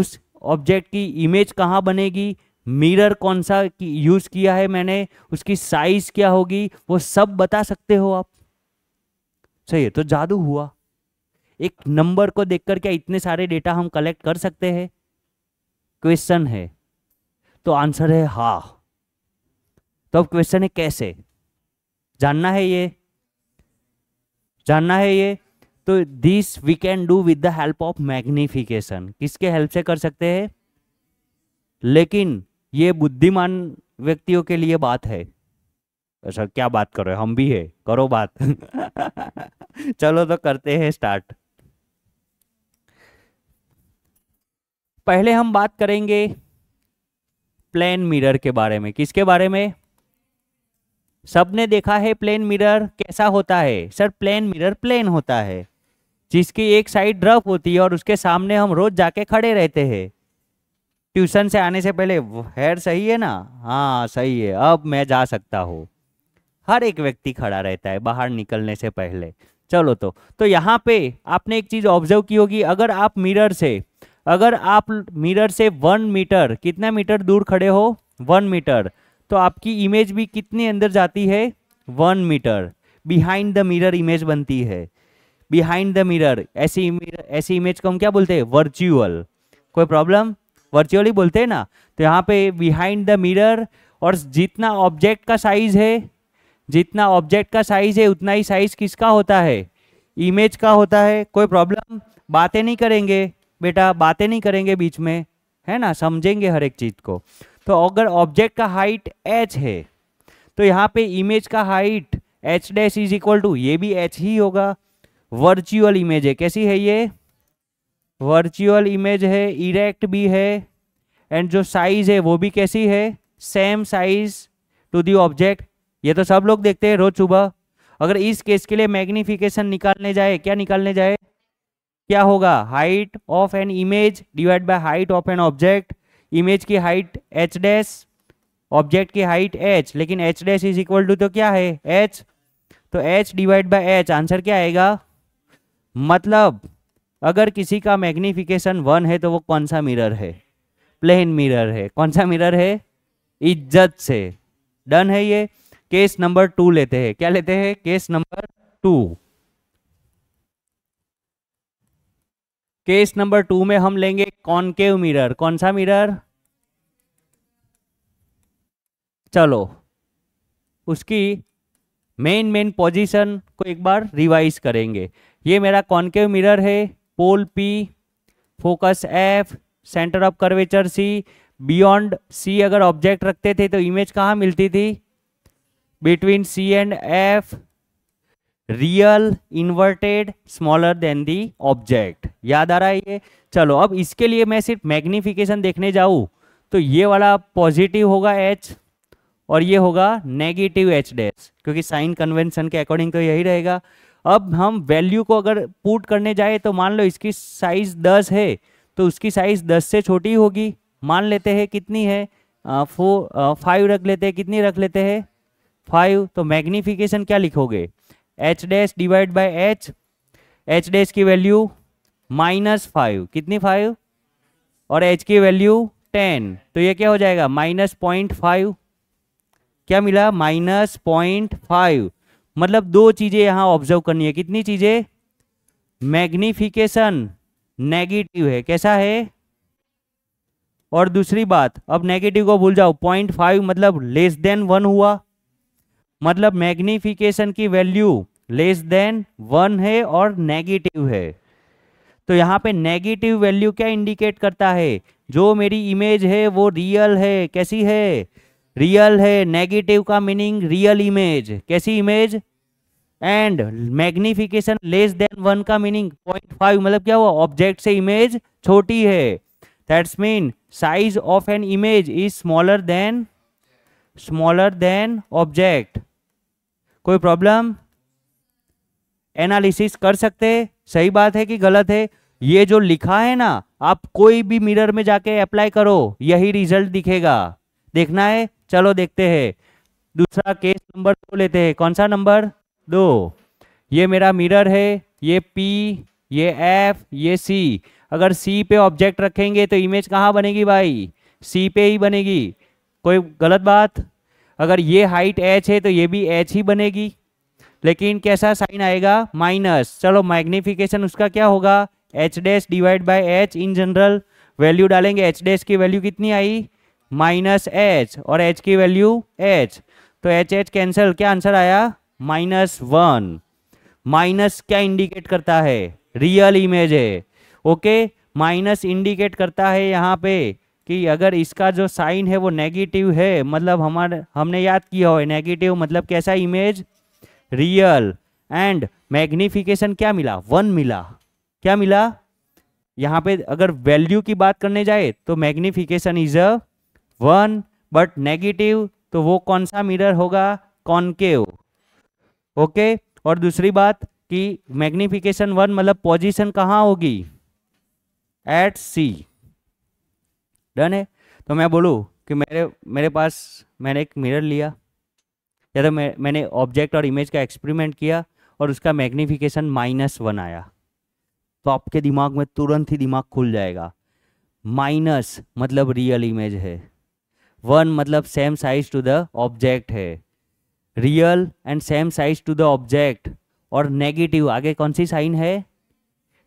उस ऑब्जेक्ट की इमेज कहाँ बनेगी मिरर कौन सा की यूज किया है मैंने उसकी साइज क्या होगी वो सब बता सकते हो आप सही है तो जादू हुआ एक नंबर को देखकर क्या इतने सारे डेटा हम कलेक्ट कर सकते हैं क्वेश्चन है तो आंसर है हा तो अब क्वेश्चन है कैसे जानना है ये जानना है ये तो this we can do with the help of magnification किसके हेल्प से कर सकते हैं लेकिन ये बुद्धिमान व्यक्तियों के लिए बात है सर क्या बात करो हम भी है करो बात चलो तो करते हैं स्टार्ट पहले हम बात करेंगे प्लेन मिरर के बारे में किसके बारे में सबने देखा है प्लेन मिरर कैसा होता है सर प्लेन मिरर प्लेन होता है जिसकी एक साइड रफ होती है और उसके सामने हम रोज जाके खड़े रहते हैं ट्यूशन से आने से पहले हेयर सही है ना हाँ सही है अब मैं जा सकता हूँ हर एक व्यक्ति खड़ा रहता है बाहर निकलने से पहले चलो तो तो यहाँ पे आपने एक चीज़ ऑब्जर्व की होगी अगर आप मिरर से अगर आप मिरर से वन मीटर कितना मीटर दूर खड़े हो वन मीटर तो आपकी इमेज भी कितने अंदर जाती है one metre behind the mirror image बनती है बिहाइंड द मिरर ऐसी ऐसी इमेज को हम क्या बोलते हैं वर्चुअल कोई प्रॉब्लम वर्चुअली बोलते हैं ना तो यहाँ पे बिहाइंड द मिरर और जितना ऑब्जेक्ट का साइज है जितना ऑब्जेक्ट का साइज है उतना ही साइज किसका होता है इमेज का होता है कोई प्रॉब्लम बातें नहीं करेंगे बेटा बातें नहीं करेंगे बीच में है ना समझेंगे हर एक चीज़ को तो अगर ऑब्जेक्ट का हाइट एच है तो यहाँ पे इमेज का height h dash is equal to ये भी एच ही होगा वर्चुअल इमेज है कैसी है ये वर्चुअल इमेज है इरेक्ट भी है एंड जो साइज है वो भी कैसी है same size to the object ये तो सब लोग देखते हैं रोज सुबह अगर इस केस के लिए मैग्निफिकेशन निकालने जाए क्या निकालने जाए क्या होगा height of an image divide by height of an object image की हाइट एच डैश ऑब्जेक्ट की हाइट एच लेकिन h dash is equal to तो क्या है एच तो h divide by h answer क्या आएगा मतलब अगर किसी का मैग्निफिकेशन वन है तो वो कौन सा मिरर है प्लेन मिरर है कौन सा मिरर है इज्जत से डन है ये केस नंबर टू लेते हैं क्या लेते हैं case number two case number two में हम लेंगे कॉनकेव मिरर कौन सा मिरर चलो उसकी मेन मेन पोजीशन को एक बार रिवाइज करेंगे ये मेरा कॉनकेव मिरर है pole P focus F centre of curvature c beyond c अगर ऑब्जेक्ट रखते थे तो इमेज कहाँ मिलती थी between C and f real inverted smaller than the object याद आ रहा है ये चलो अब इसके लिए मैं सिर्फ मैग्निफिकेशन देखने जाऊँ तो ये वाला पॉजिटिव होगा एच और ये होगा नेगेटिव एच डैश क्योंकि साइन कन्वेंशन के अकॉर्डिंग तो यही रहेगा अब हम वैल्यू को अगर पुट करने जाए तो मान लो इसकी साइज दस है तो उसकी साइज दस से छोटी होगी मान लेते हैं कितनी है फो फाइव रख लेते हैं कितनी रख लेते हैं फाइव तो मैग्निफिकेशन क्या लिखोगे h dash divide by H H dash की वैल्यू माइनस फाइव कितनी फाइव और एच की वैल्यू टेन तो ये क्या हो जाएगा माइनस पॉइंट फाइव क्या मिला माइनस पॉइंट फाइव मतलब दो चीजें यहां ऑब्जर्व करनी है कितनी चीजें मैग्निफिकेशन नेगेटिव है कैसा है और दूसरी बात अब नेगेटिव को भूल जाओ पॉइंट फाइव मतलब लेस देन वन हुआ मतलब मैग्निफिकेशन की वैल्यू लेस देन वन है और नेगेटिव है तो यहां पे नेगेटिव वैल्यू क्या इंडिकेट करता है जो मेरी इमेज है वो रियल है कैसी है रियल है नेगेटिव का मीनिंग रियल इमेज कैसी image and magnification less than one का मीनिंग पॉइंट फाइव मतलब क्या हुआ ऑब्जेक्ट से इमेज छोटी है that's mean size of an image is smaller than smaller than object कोई प्रॉब्लम एनालिसिस कर सकते सही बात है कि गलत है ये जो लिखा है ना आप कोई भी मिरर में जाके अप्लाई करो यही रिजल्ट दिखेगा देखना है चलो देखते हैं दूसरा केस नंबर दो लेते हैं कौन सा नंबर दो ये मेरा मिरर है ये पी ये एफ ये सी अगर सी पे ऑब्जेक्ट रखेंगे तो इमेज कहाँ बनेगी भाई सी पे ही बनेगी कोई गलत बात अगर ये हाइट एच है तो ये भी एच ही बनेगी लेकिन कैसा साइन आएगा माइनस चलो मैग्निफिकेशन उसका क्या होगा h dash divide by h in general value डालेंगे एच डैश की वैल्यू कितनी आई माइनस एच और एच की वैल्यू एच तो एच एच कैंसिल क्या आंसर आया माइनस वन माइनस क्या इंडिकेट करता है रियल इमेज है ओके माइनस इंडिकेट करता है यहाँ पे कि अगर इसका जो साइन है वो नेगेटिव है मतलब हमारे हमने याद किया हो नेगेटिव मतलब कैसा इमेज रियल एंड मैग्निफिकेशन क्या मिला वन मिला क्या मिला यहाँ पे अगर वैल्यू की बात करने जाए तो magnification is a one but negative तो वो कौन सा मिरर होगा कॉनकेव ओके और दूसरी बात कि मैग्निफिकेशन वन मतलब पोजीशन कहाँ होगी एट सी डन है तो मैं बोलूँ कि मेरे मेरे पास मैंने एक मिरर लिया या तो मैं, मैंने ऑब्जेक्ट और इमेज का एक्सपेरिमेंट किया और उसका मैग्निफिकेशन माइनस वन आया तो आपके दिमाग में तुरंत ही दिमाग खुल जाएगा माइनस मतलब रियल इमेज है वन मतलब same size to the object है real and same size to the object और नेगेटिव आगे कौन सी साइन है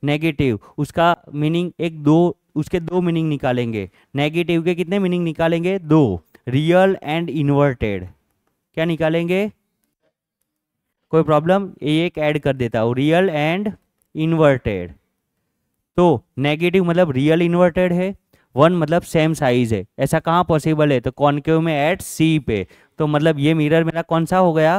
नेगेटिव उसका मीनिंग एक दो उसके दो मीनिंग निकालेंगे नेगेटिव के कितने मीनिंग निकालेंगे दो रियल एंड इन्वर्टेड क्या निकालेंगे कोई प्रॉब्लम ये एक ऐड कर देता हूँ रियल एंड इन्वर्टेड तो नेगेटिव मतलब रियल इन्वर्टेड है वन मतलब सेम साइज है ऐसा कहाँ पॉसिबल है तो कॉनकेव में एट सी पे तो मतलब ये मिरर मेरा कौन सा हो गया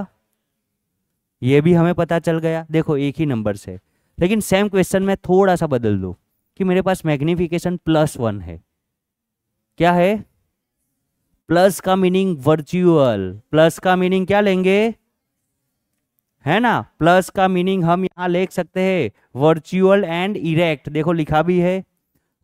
ये भी हमें पता चल गया देखो एक ही नंबर से लेकिन सेम क्वेश्चन में थोड़ा सा बदल दो कि मेरे पास मैग्निफिकेशन प्लस वन है क्या है प्लस का मीनिंग वर्चुअल प्लस का मीनिंग क्या लेंगे है ना प्लस का मीनिंग हम यहां लिख सकते हैं वर्चुअल एंड इरेक्ट देखो लिखा भी है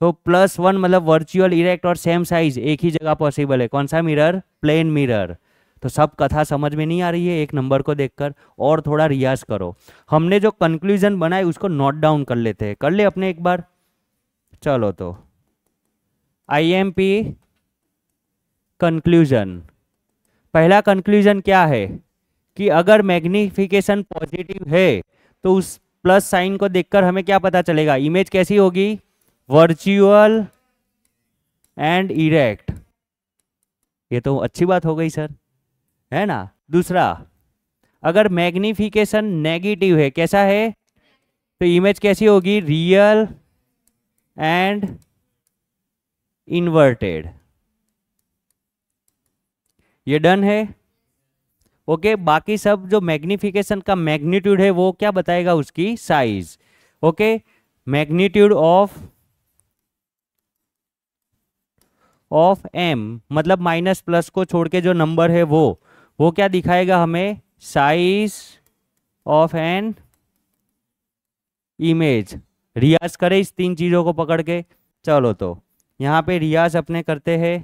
तो प्लस वन मतलब वर्चुअल इरेक्ट और सेम साइज एक ही जगह पॉसिबल है कौन सा मिरर प्लेन मिरर तो सब कथा समझ में नहीं आ रही है एक नंबर को देखकर और थोड़ा रियाज करो हमने जो कंक्लूजन बनाए उसको नोट डाउन कर लेते हैं कर ले अपने एक बार चलो तो आई एम पी कंक्लूजन पहला कंक्लूजन क्या है कि अगर मैग्निफिकेशन पॉजिटिव है तो उस प्लस साइन को देखकर हमें क्या पता चलेगा इमेज कैसी होगी वर्चुअल एंड इरेक्ट ये तो अच्छी बात हो गई सर है ना दूसरा अगर मैग्निफिकेशन नेगेटिव है कैसा है तो इमेज कैसी होगी रियल एंड इन्वर्टेड ये डन है ओके okay, बाकी सब जो मैग्निफिकेशन का मैग्नीट्यूड है वो क्या बताएगा उसकी size okay magnitude of of M मतलब माइनस प्लस को छोड़ के जो नंबर है वो वो क्या दिखाएगा हमें साइज ऑफ एन इमेज रियाज करें इस तीन चीज़ों को पकड़ के चलो तो यहाँ पे रियाज अपने करते हैं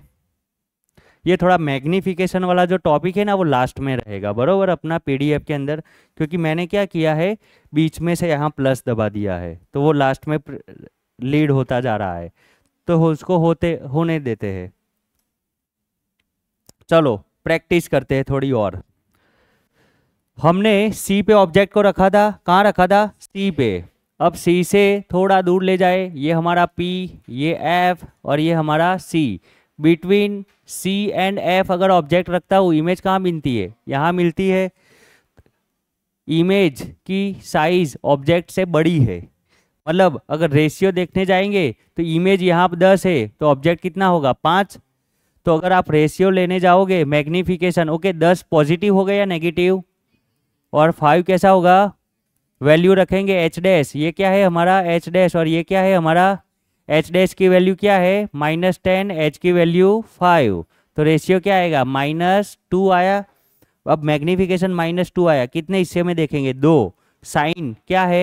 ये थोड़ा मैग्निफिकेशन वाला जो टॉपिक है ना वो लास्ट में रहेगा बरोबर अपना पीडीएफ के अंदर क्योंकि मैंने क्या किया है बीच में से यहाँ प्लस दबा दिया है तो वो लास्ट में लीड होता जा रहा है तो उसको होते होने देते हैं चलो प्रैक्टिस करते हैं थोड़ी और हमने सी पे ऑब्जेक्ट को रखा था कहाँ रखा था सी पे अब सी से थोड़ा दूर ले जाए ये हमारा पी ये एफ और ये हमारा C between C and F अगर ऑब्जेक्ट रखता हूँ इमेज कहाँ मिलती है यहाँ मिलती है इमेज की साइज ऑब्जेक्ट से बड़ी है मतलब अगर रेशियो देखने जाएंगे तो इमेज यहाँ पर दस है तो ऑब्जेक्ट कितना होगा पाँच तो अगर आप रेशियो लेने जाओगे मैग्नीफिकेशन ओके दस पॉजिटिव हो गया नेगेटिव और फाइव कैसा होगा वैल्यू रखेंगे एच डैश ये क्या है हमारा एच डैश और ये क्या है हमारा एच डैश की वैल्यू क्या है माइनस टेन एच की वैल्यू फाइव तो रेशियो क्या आएगा माइनस टू आया अब मैग्नीफिकेशन माइनस टू आया कितने हिस्से में देखेंगे दो साइन क्या है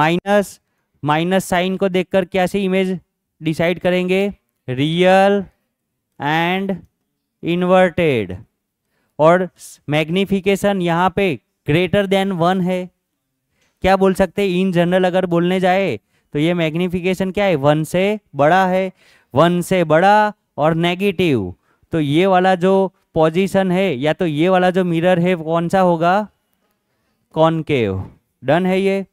माइनस माइनस साइन को देखकर कैसे इमेज डिसाइड करेंगे रियल एंड इन्वर्टेड और मैग्निफिकेशन यहाँ पे ग्रेटर देन वन है क्या बोल सकते हैं इन जनरल अगर बोलने जाए तो ये मैग्निफिकेशन क्या है वन से बड़ा है वन से बड़ा और नेगेटिव तो ये वाला जो पोजीशन है या तो ये वाला जो मिरर है कौन सा होगा कॉनकेव डन है ये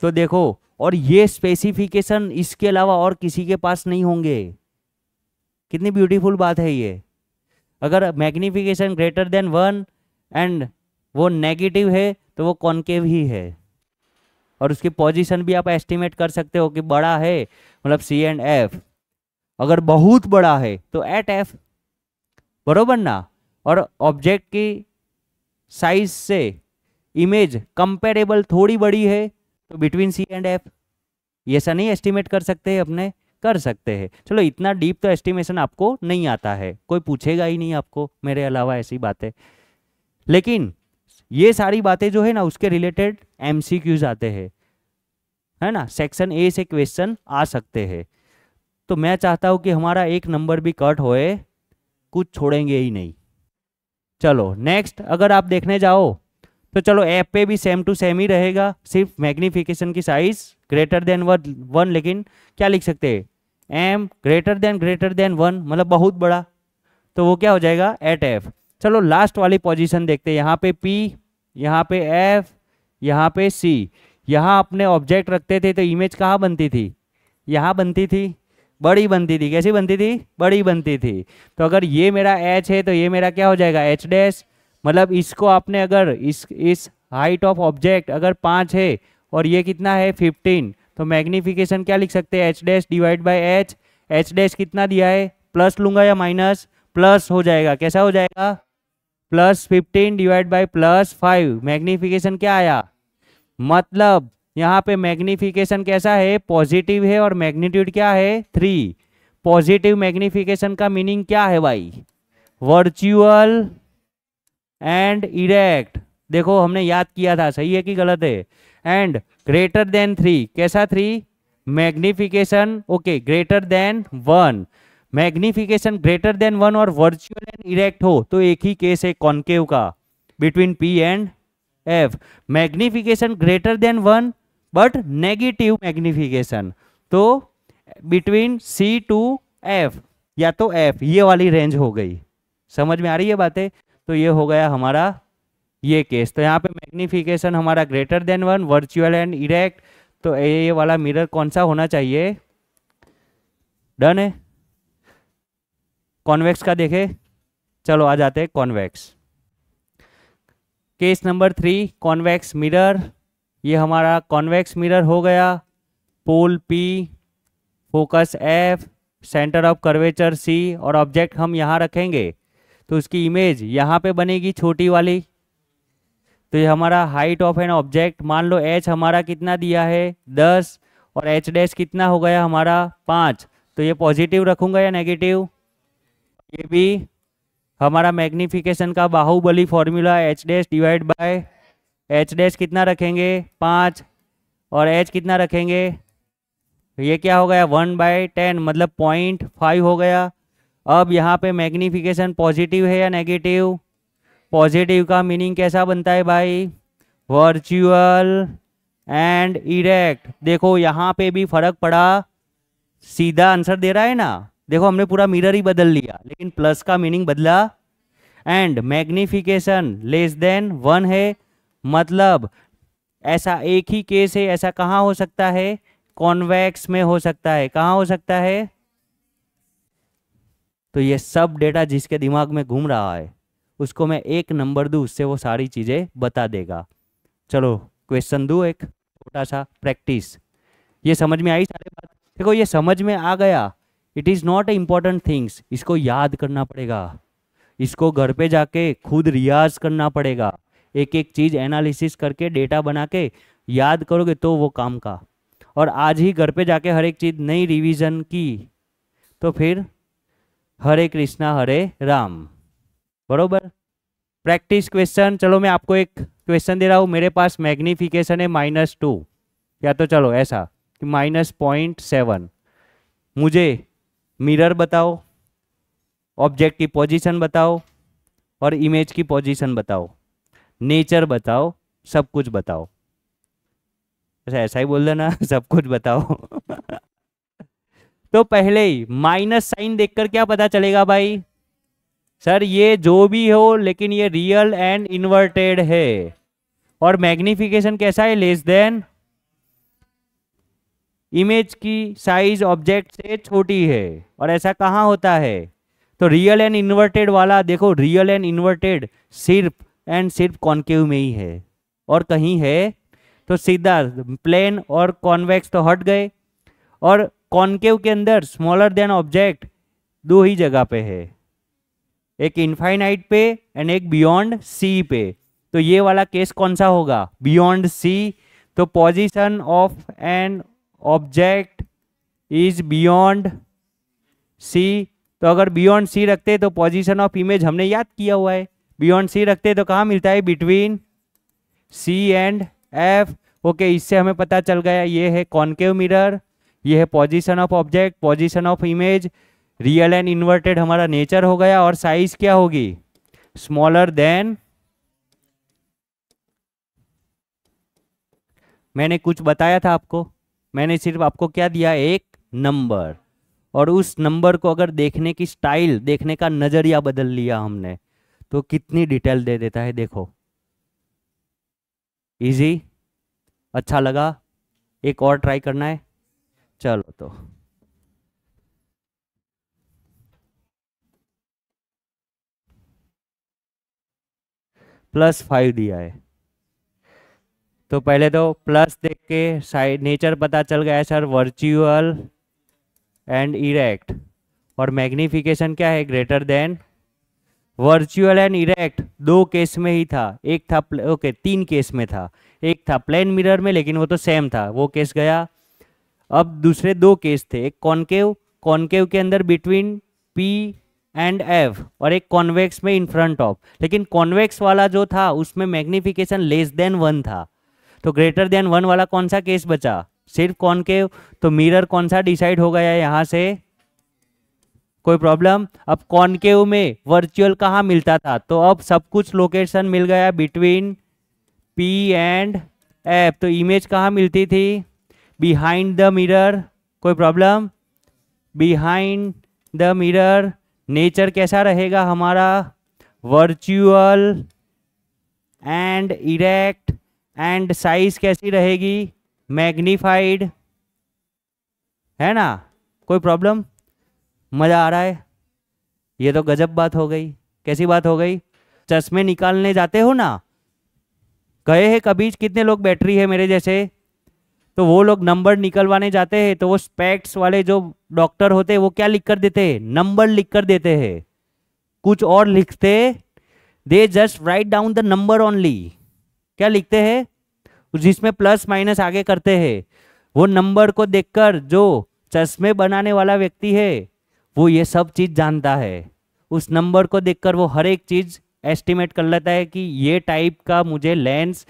तो देखो और ये स्पेसिफिकेशन इसके अलावा और किसी के पास नहीं होंगे कितनी ब्यूटीफुल बात है ये अगर magnification greater than one and वो नेगेटिव है तो वो कॉन्केव ही है और उसकी पोजीशन भी आप एस्टिमेट कर सकते हो कि बड़ा है मतलब सी एंड एफ अगर बहुत बड़ा है तो एट एफ बरोबर ना और ऑब्जेक्ट की साइज से इमेज कंपेरेबल थोड़ी बड़ी है तो बिटवीन सी एंड एफ ये ऐसा नहीं एस्टिमेट कर सकते अपने कर सकते हैं चलो इतना डीप तो एस्टिमेशन आपको नहीं आता है कोई पूछेगा ही नहीं आपको मेरे अलावा ऐसी बातें लेकिन ये सारी बातें जो है ना उसके रिलेटेड एम आते हैं है ना सेक्शन ए से क्वेश्चन आ सकते हैं तो मैं चाहता हूँ कि हमारा एक नंबर भी कट होए कुछ छोड़ेंगे ही नहीं चलो नेक्स्ट अगर आप देखने जाओ तो चलो ऐप पे भी सेम टू सेम ही रहेगा सिर्फ मैग्निफिकेशन की साइज ग्रेटर देन वन लेकिन क्या लिख सकते हैं M greater than greater than one मतलब बहुत बड़ा तो वो क्या हो जाएगा एट एफ चलो लास्ट वाली पोजीशन देखते हैं यहाँ पे पी यहाँ पे एफ यहाँ पे सी यहाँ अपने ऑब्जेक्ट रखते थे तो इमेज कहाँ बनती थी यहाँ बनती थी बड़ी बनती थी कैसी बनती थी बड़ी बनती थी तो अगर ये मेरा एच है तो ये मेरा क्या हो जाएगा एच डैश मतलब इसको आपने अगर इस इस हाइट ऑफ ऑब्जेक्ट अगर पाँच है और ये कितना है फिफ्टीन तो मैग्नीफिकेशन क्या लिख सकते हैं H dash divide by H H dash कितना दिया है प्लस लूंगा या माइनस प्लस हो जाएगा कैसा हो जाएगा plus fifteen divide by plus five magnification क्या आया मतलब यहाँ पे मैग्नीफिकेशन कैसा है पॉजिटिव है और मैग्नीट्यूड क्या है थ्री पॉजिटिव मैग्नीफिकेशन का मीनिंग क्या है भाई वर्चुअल एंड इरेक्ट देखो हमने याद किया था सही है कि गलत है एंड ग्रेटर देन थ्री कैसा three magnification okay greater than one magnification greater than one और वर्चुअल एंड इरेक्ट हो तो एक ही केस है कॉनकेव का between P and F magnification greater than one but negative magnification तो बिटवीन सी टू एफ या तो एफ ये वाली रेंज हो गई समझ में आ रही है बातें तो ये हो गया हमारा ये केस तो यहाँ पे मैग्निफिकेशन हमारा greater than one virtual and erect तो ये वाला मिरर कौन सा होना चाहिए डन है कॉन्वेक्स का देखे चलो आ जाते हैं convex case number three convex mirror ये हमारा कॉन्वेक्स मिरर हो गया pole P focus F centre of curvature C और ऑब्जेक्ट हम यहाँ रखेंगे तो उसकी इमेज यहाँ पे बनेगी छोटी वाली तो ये हमारा हाइट ऑफ एन ऑब्जेक्ट मान लो एच हमारा कितना दिया है दस और एच डैश कितना हो गया हमारा पाँच तो ये पॉजिटिव रखूंगा या नेगेटिव ये भी हमारा मैग्निफिकेशन का Baahubali formula H dash divide by H dash कितना रखेंगे पाँच और एच कितना रखेंगे ये क्या हो गया वन बाय टेन मतलब पॉइंट फाइव हो गया अब यहाँ पे मैग्निफिकेशन पॉजिटिव है या नेगेटिव पॉजिटिव का मीनिंग कैसा बनता है भाई वर्चुअल एंड इरेक्ट देखो यहाँ पे भी फर्क पड़ा सीधा आंसर दे रहा है ना देखो हमने पूरा मिरर ही बदल लिया लेकिन प्लस का मीनिंग बदला and magnification less than one है मतलब ऐसा एक ही केस है ऐसा कहाँ हो सकता है कॉन्वेक्स में हो सकता है कहाँ हो सकता है तो ये सब डेटा जिसके दिमाग में घूम रहा है उसको मैं एक नंबर दूँ उससे वो सारी चीज़ें बता देगा चलो क्वेश्चन दूँ एक छोटा सा प्रैक्टिस ये समझ में आई सारी बात देखो ये समझ में आ गया it is not a important things इसको याद करना पड़ेगा इसको घर पे जाके खुद रियाज करना पड़ेगा एक एक चीज़ एनालिसिस करके डेटा बना के याद करोगे तो वो काम का और आज ही घर पे जाके हर एक चीज़ नई रिवीजन की तो फिर हरे कृष्णा हरे राम बरोबर प्रैक्टिस क्वेश्चन चलो मैं आपको एक क्वेश्चन दे रहा हूँ मेरे पास मैग्निफिकेशन है माइनस टू या तो चलो ऐसा कि माइनस पॉइंट सेवन मुझे मिरर बताओ ऑब्जेक्ट की पोजीशन बताओ और इमेज की पोजीशन बताओ नेचर बताओ सब कुछ बताओ ऐसा अच्छा, ऐसा ही बोल देना सब कुछ बताओ तो पहले ही माइनस साइन देखकर क्या पता चलेगा भाई सर ये जो भी हो लेकिन ये रियल एंड इन्वर्टेड है और मैग्निफिकेशन कैसा है लेस देन इमेज की साइज ऑब्जेक्ट से छोटी है और ऐसा कहाँ होता है तो रियल एंड इन्वर्टेड वाला देखो रियल एंड इन्वर्टेड सिर्फ एंड सिर्फ कॉन्केव में ही है और कहीं है तो सीधा प्लेन और कॉन्वेक्स तो हट गए और कॉन्केव के अंदर स्मॉलर देन ऑब्जेक्ट दो ही जगह पे है एक इनफाइनाइट पे एंड एक बियॉन्ड सी पे तो ये वाला केस कौन सा होगा बियॉन्ड सी तो position of an object is beyond C तो अगर बियॉन्ड सी रखते तो पोजीशन ऑफ इमेज हमने याद किया हुआ है बियॉन्ड सी रखते तो कहाँ मिलता है between C and F okay इससे हमें पता चल गया ये है कॉन्केव मिरर ये है position of object position of image real and inverted हमारा नेचर हो गया और साइज क्या होगी स्मॉलर देन मैंने कुछ बताया था आपको मैंने सिर्फ आपको क्या दिया एक नंबर और उस नंबर को अगर देखने की स्टाइल देखने का नजरिया बदल लिया हमने तो कितनी डिटेल दे देता है देखो इजी अच्छा लगा एक और ट्राई करना है चलो तो प्लस फाइव दिया है तो पहले तो प्लस देख के साइड नेचर पता चल गया है सर वर्चुअल एंड इरेक्ट और मैग्निफिकेशन क्या है greater than virtual and erect दो केस में ही था एक था ओके तीन केस में था एक था प्लेन मिरर में लेकिन वो तो सेम था वो केस गया अब दूसरे दो केस थे एक कॉन्केव कॉन्केव के अंदर बिटवीन पी एंड एफ और एक कॉन्वेक्स में इन फ्रंट ऑफ लेकिन कॉन्वेक्स वाला जो था उसमें मैग्निफिकेशन लेस देन वन था तो ग्रेटर देन वन वाला कौन सा केस बचा सिर्फ कॉन्केव तो मिरर कौन सा डिसाइड हो गया यहाँ से कोई प्रॉब्लम अब कॉन्केव में वर्चुअल कहाँ मिलता था तो अब सब कुछ लोकेशन मिल गया बिटवीन पी एंड एफ तो इमेज कहाँ मिलती थी बिहाइंड द मिरर कोई problem behind the mirror nature कैसा रहेगा हमारा virtual and erect and size कैसी रहेगी मैग्नीफाइड है ना कोई प्रॉब्लम मज़ा आ रहा है ये तो गजब बात हो गई कैसी बात हो गई चश्मे निकालने जाते हो ना गए हैं कभी कितने लोग बैटरी है मेरे जैसे तो वो लोग नंबर निकलवाने जाते हैं तो वो स्पेक्ट्स वाले जो डॉक्टर होते हैं वो क्या लिख कर देते हैं नंबर लिख कर देते हैं कुछ और लिखते दे just right down the number only क्या लिखते हैं जिसमें प्लस माइनस आगे करते हैं वो नंबर को देखकर जो चश्मे बनाने वाला व्यक्ति है वो ये सब चीज़ जानता है उस नंबर को देखकर वो हर एक चीज़ एस्टिमेट कर लेता है कि ये टाइप का मुझे लेंस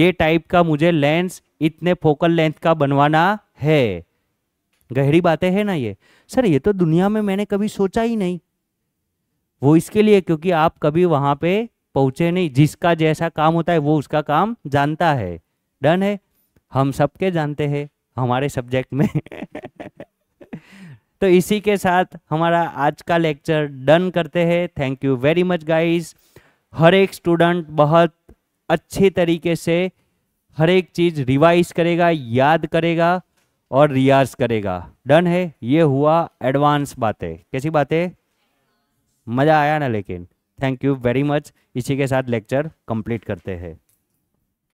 ये टाइप का मुझे लेंस इतने फोकल लेंथ का बनवाना है गहरी बातें हैं ना ये सर ये तो दुनिया में मैंने कभी सोचा ही नहीं वो इसके लिए क्योंकि आप कभी वहां पे पहुंचे नहीं जिसका जैसा काम होता है वो उसका काम जानता है डन है हम सबके जानते हैं हमारे सब्जेक्ट में तो इसी के साथ हमारा आज का लेक्चर डन करते हैं thank you very much guys हर एक स्टूडेंट बहुत अच्छे तरीके से हर एक चीज रिवाइज करेगा याद करेगा और रियाज करेगा डन है ये हुआ एडवांस बातें कैसी बातें मज़ा आया ना लेकिन थैंक यू वेरी मच इसी के साथ लेक्चर कंप्लीट करते हैं